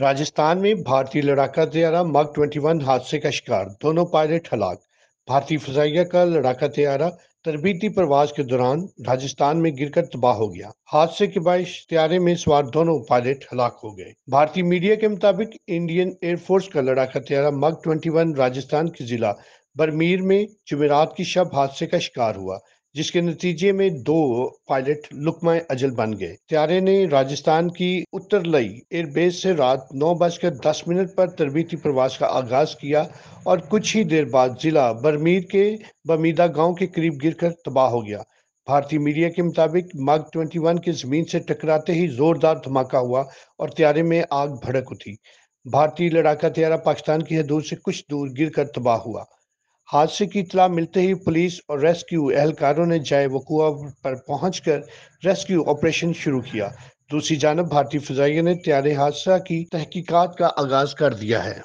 राजस्थान में भारतीय लड़ाका तैयारा मग 21 हादसे का शिकार दोनों पायलट हलाक भारतीय फजाइया का लड़ाका तैयारा तरबीती प्रवास के दौरान राजस्थान में गिरकर तबाह हो गया हादसे के बायस त्यारे में सवार दोनों पायलट हलाक हो गए भारतीय मीडिया के मुताबिक इंडियन एयरफोर्स का लड़ाका तैयारा मग 21 राजस्थान के जिला बरमीर में जुमेरात की शब हादसे का शिकार हुआ जिसके नतीजे में दो पायलट लुकमा अजल बन गए त्यारे ने राजस्थान की उत्तर लई एयरबेस से रात नौ बजकर दस मिनट पर तरबीती प्रवास का आगाज किया और कुछ ही देर बाद जिला बरमीर के बमीदा गांव के करीब गिरकर तबाह हो गया भारतीय मीडिया के मुताबिक माग 21 के जमीन से टकराते ही जोरदार धमाका हुआ और त्यारे में आग भड़क उठी भारतीय लड़ाका त्यारा पाकिस्तान की हदूद से कुछ दूर गिरकर तबाह हुआ हादसे की इतला मिलते ही पुलिस और रेस्क्यू एहलकारों ने जाए वकुआ पर पहुंचकर रेस्क्यू ऑपरेशन शुरू किया दूसरी जानब भारतीय फजाइया ने त्यारे हादसा की तहकीकात का आगाज कर दिया है